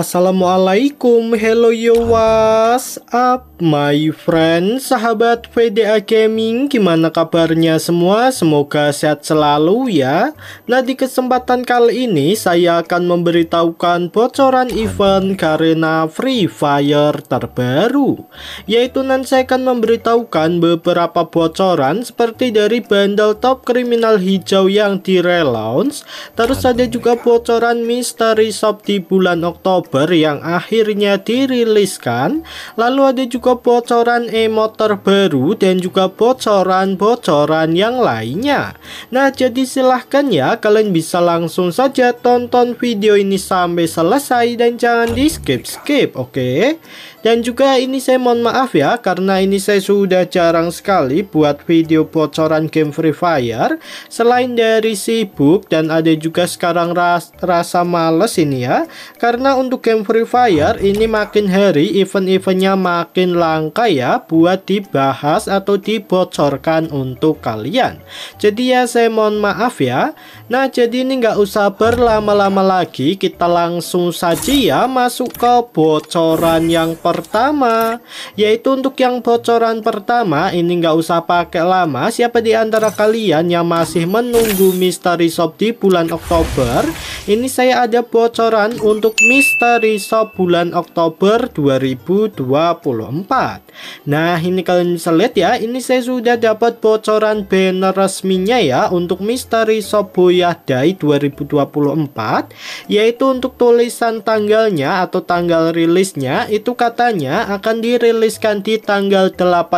Assalamualaikum, hello yo was up my friend, sahabat VDA Gaming Gimana kabarnya semua, semoga sehat selalu ya Nah di kesempatan kali ini saya akan memberitahukan bocoran event karena Free Fire terbaru Yaitu nanti saya akan memberitahukan beberapa bocoran Seperti dari bundle top kriminal hijau yang di relaunch Terus ada juga bocoran misteri shop di bulan Oktober Oktober yang akhirnya diriliskan. Lalu ada juga bocoran emote terbaru dan juga bocoran-bocoran yang lainnya. Nah, jadi silahkan ya kalian bisa langsung saja tonton video ini sampai selesai dan jangan di skip-skip, oke? Okay? Dan juga ini saya mohon maaf ya karena ini saya sudah jarang sekali buat video bocoran game Free Fire. Selain dari sibuk dan ada juga sekarang ras rasa males ini ya. Karena untuk game Free Fire ini makin hari event-eventnya makin langka ya buat dibahas atau dibocorkan untuk kalian. Jadi ya saya mohon maaf ya. Nah jadi ini nggak usah berlama-lama lagi kita langsung saja ya masuk ke bocoran yang pertama Yaitu untuk yang bocoran pertama Ini nggak usah pakai lama Siapa di antara kalian yang masih menunggu misteri shop di bulan Oktober Ini saya ada bocoran untuk misteri shop bulan Oktober 2024 Nah ini kalian bisa lihat ya ini saya sudah dapat bocoran banner resminya ya untuk misteri Soboyah Dai 2024 yaitu untuk tulisan tanggalnya atau tanggal rilisnya itu katanya akan diriliskan di tanggal 18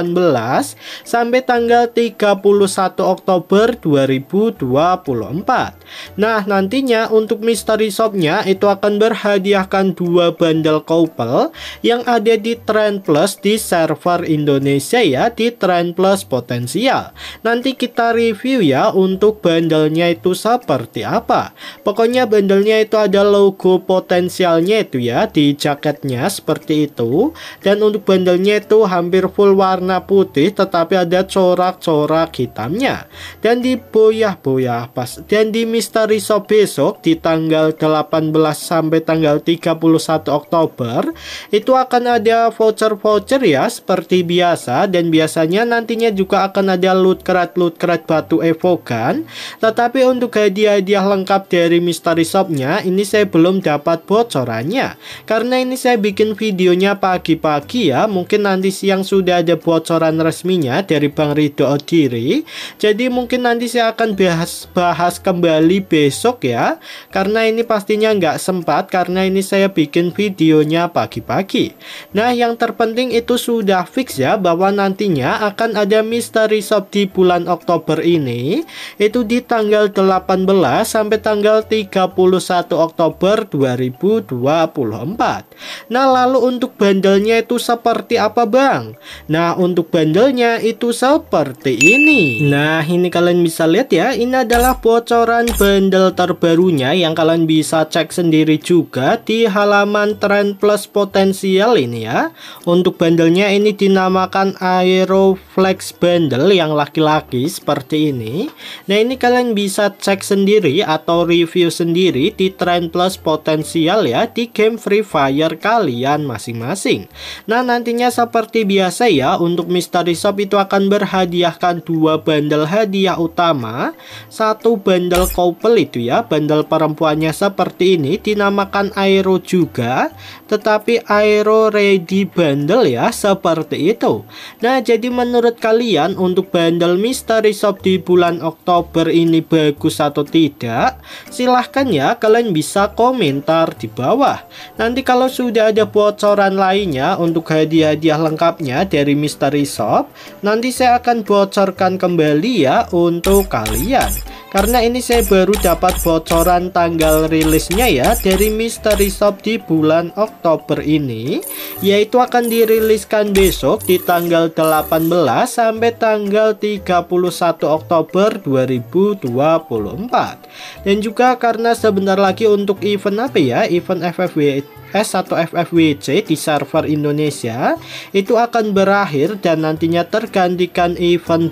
sampai tanggal 31 Oktober 2024. Nah nantinya untuk misteri sobnya itu akan berhadiahkan dua bandel couple yang ada di Trend Plus di server server Indonesia ya di Trend Plus Potensial. Nanti kita review ya untuk bandelnya itu seperti apa. Pokoknya bandelnya itu ada logo potensialnya itu ya di jaketnya seperti itu. Dan untuk bandelnya itu hampir full warna putih tetapi ada corak-corak hitamnya. Dan di boyah-boyah pas dan di misteri shop besok di tanggal 18 sampai tanggal 31 Oktober itu akan ada voucher-voucher ya seperti biasa dan biasanya nantinya juga akan ada loot kerat-loot kerat batu evokan. Tetapi untuk hadiah-hadiah lengkap dari mystery shopnya ini saya belum dapat bocorannya. Karena ini saya bikin videonya pagi-pagi ya, mungkin nanti siang sudah ada bocoran resminya dari Bang Ridho Odiri. Jadi mungkin nanti saya akan bahas-bahas kembali besok ya. Karena ini pastinya nggak sempat karena ini saya bikin videonya pagi-pagi. Nah yang terpenting itu sudah sudah fix ya bahwa nantinya akan ada misteri shop di bulan Oktober ini itu di tanggal 18 sampai tanggal 31 Oktober 2024. Nah, lalu untuk bandelnya itu seperti apa, Bang? Nah, untuk bandelnya itu seperti ini. Nah, ini kalian bisa lihat ya, ini adalah bocoran bandel terbarunya yang kalian bisa cek sendiri juga di halaman trend plus potensial ini ya. Untuk bandelnya ini dinamakan Aeroflex Bundle yang laki-laki seperti ini Nah ini kalian bisa cek sendiri atau review sendiri di Trend Plus potensial ya di game Free Fire kalian masing-masing Nah nantinya seperti biasa ya untuk Mystery Shop itu akan berhadiahkan dua bundle hadiah utama Satu bundle couple itu ya bundle perempuannya seperti ini dinamakan Aero juga Tetapi Aero Ready Bundle ya seperti itu Nah jadi menurut kalian untuk bandel misteri shop di bulan Oktober ini bagus atau tidak Silahkan ya kalian bisa komentar di bawah Nanti kalau sudah ada bocoran lainnya untuk hadiah-hadiah lengkapnya dari misteri shop Nanti saya akan bocorkan kembali ya untuk kalian karena ini saya baru dapat bocoran tanggal rilisnya ya dari Mystery Shop di bulan Oktober ini Yaitu akan diriliskan besok di tanggal 18 sampai tanggal 31 Oktober 2024 Dan juga karena sebentar lagi untuk event apa ya? Event FFW S1FFWC di server Indonesia itu akan berakhir dan nantinya tergantikan event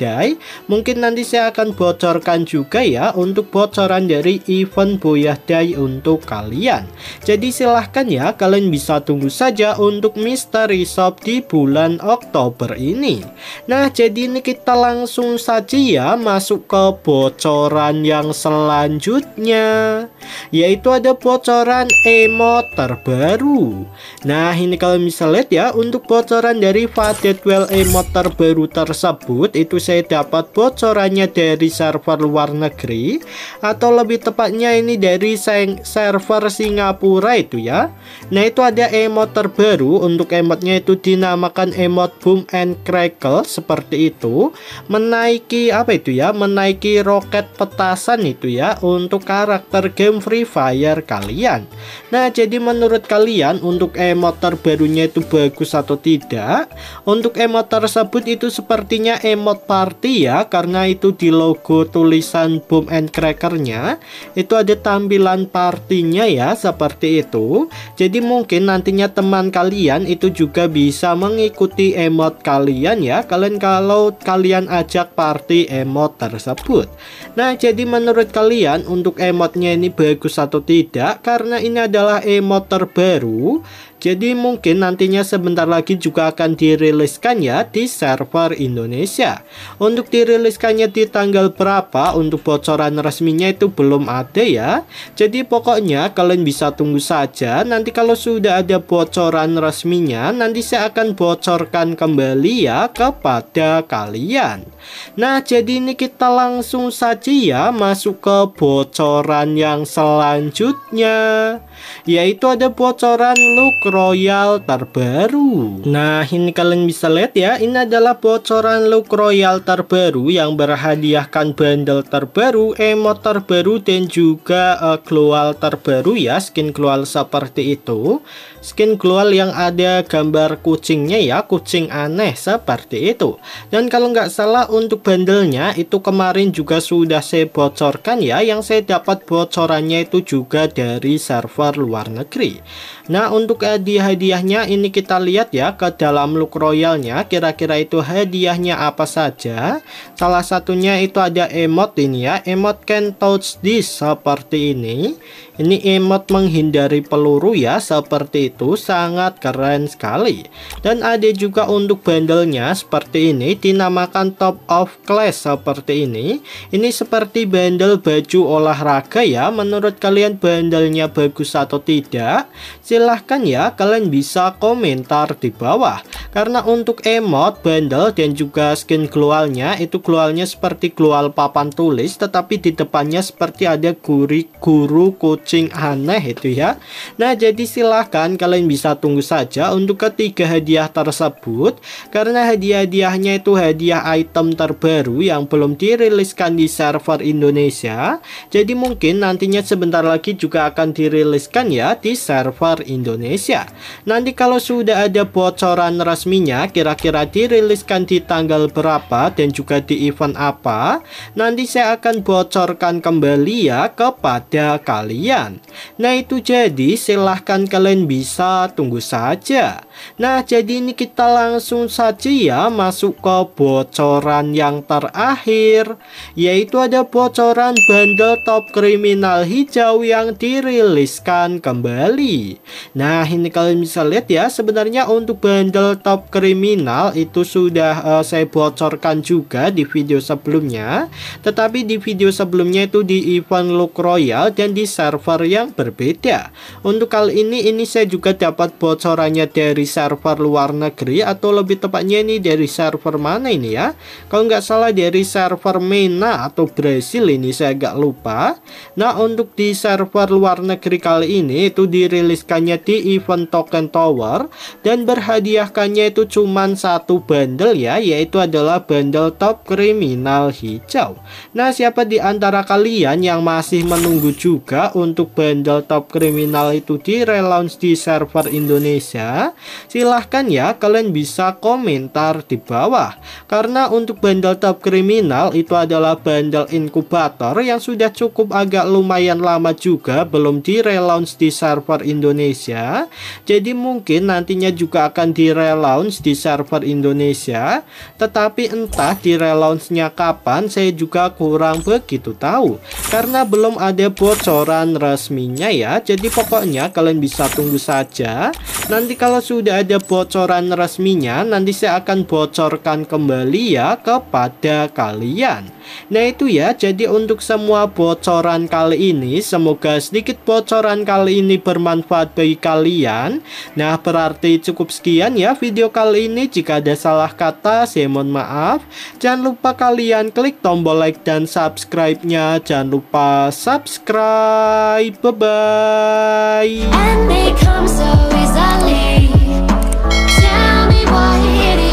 Day. mungkin nanti saya akan bocorkan juga ya untuk bocoran dari event Day untuk kalian jadi silahkan ya kalian bisa tunggu saja untuk misteri shop di bulan Oktober ini nah jadi ini kita langsung saja ya masuk ke bocoran yang selanjutnya yaitu ada bocoran emot terbaru Nah ini kalau bisa lihat ya untuk bocoran dari Fadetwell emote terbaru tersebut Itu saya dapat bocorannya dari server luar negeri Atau lebih tepatnya ini dari server Singapura itu ya Nah itu ada emote terbaru untuk emotnya itu dinamakan emot boom and crackle seperti itu Menaiki apa itu ya menaiki roket petasan itu ya untuk karakter game Free Fire kalian Nah jadi menurut kalian untuk emot terbarunya itu bagus atau tidak Untuk emot tersebut itu sepertinya emot party ya Karena itu di logo tulisan boom and crackernya Itu ada tampilan partinya ya seperti itu Jadi mungkin nantinya teman kalian itu juga bisa mengikuti emot kalian ya Kalian kalau kalian ajak party emot tersebut Nah jadi menurut kalian untuk emotnya ini bagus atau tidak Karena ini adalah emot terbaru. Jadi mungkin nantinya sebentar lagi juga akan diriliskannya di server Indonesia. Untuk diriliskannya di tanggal berapa untuk bocoran resminya itu belum ada ya. Jadi pokoknya kalian bisa tunggu saja nanti kalau sudah ada bocoran resminya nanti saya akan bocorkan kembali ya kepada kalian. Nah jadi ini kita langsung saja ya masuk ke bocoran yang selanjutnya yaitu ada bocoran look. Royal terbaru. Nah, ini kalian bisa lihat ya, ini adalah bocoran look Royal terbaru yang berhadiahkan bundle terbaru, emotor terbaru, dan juga uh, eh, global terbaru ya, skin global seperti itu. Skin global yang ada gambar kucingnya ya, kucing aneh seperti itu. Dan kalau nggak salah untuk bundlenya itu kemarin juga sudah saya bocorkan ya, yang saya dapat bocorannya itu juga dari server luar negeri. Nah, untuk eh, hadiah-hadiahnya ini kita lihat ya ke dalam look royalnya kira-kira itu hadiahnya apa saja salah satunya itu ada emot ini ya emot can touch this seperti ini ini emot menghindari peluru ya seperti itu sangat keren sekali dan ada juga untuk bandelnya seperti ini dinamakan top of class seperti ini ini seperti bandel baju olahraga ya menurut kalian bandelnya bagus atau tidak silahkan ya kalian bisa komentar di bawah karena untuk emot bundle dan juga skin keluarnya itu keluarnya seperti keluar papan tulis tetapi di depannya seperti ada guri guru kucing aneh itu ya nah jadi silahkan kalian bisa tunggu saja untuk ketiga hadiah tersebut karena hadiah-hadiahnya itu hadiah item terbaru yang belum diriliskan di server Indonesia jadi mungkin nantinya sebentar lagi juga akan diriliskan ya di server Indonesia ya. Nanti kalau sudah ada bocoran resminya, kira-kira diriliskan di tanggal berapa dan juga di event apa, nanti saya akan bocorkan kembali ya kepada kalian. Nah itu jadi silahkan kalian bisa tunggu saja. Nah jadi ini kita langsung saja ya masuk ke bocoran yang terakhir, yaitu ada bocoran bandel top kriminal hijau yang diriliskan kembali. Nah ini kalian bisa lihat ya sebenarnya untuk bundle top kriminal itu sudah uh, saya bocorkan juga di video sebelumnya tetapi di video sebelumnya itu di event look royal dan di server yang berbeda untuk kali ini ini saya juga dapat bocorannya dari server luar negeri atau lebih tepatnya ini dari server mana ini ya kalau nggak salah dari server MENA atau Brazil ini saya agak lupa nah untuk di server luar negeri kali ini itu diriliskannya di event token tower dan berhadiahkannya itu cuma satu bundle ya yaitu adalah bundle top kriminal hijau nah siapa di antara kalian yang masih menunggu juga untuk bundle top kriminal itu di relaunch di server Indonesia silahkan ya kalian bisa komentar di bawah karena untuk bundle top kriminal itu adalah bundle inkubator yang sudah cukup agak lumayan lama juga belum di relaunch di server Indonesia jadi mungkin nantinya juga akan di relaunch di server Indonesia, tetapi entah di relaunchnya kapan saya juga kurang begitu tahu karena belum ada bocoran resminya ya. Jadi pokoknya kalian bisa tunggu saja. Nanti kalau sudah ada bocoran resminya, nanti saya akan bocorkan kembali ya kepada kalian. Nah itu ya, jadi untuk semua bocoran kali ini, semoga sedikit bocoran kali ini bermanfaat bagi kalian kan? Nah, berarti cukup sekian ya video kali ini. Jika ada salah kata, saya mohon maaf. Jangan lupa kalian klik tombol like dan subscribe-nya. Jangan lupa subscribe. Bye-bye.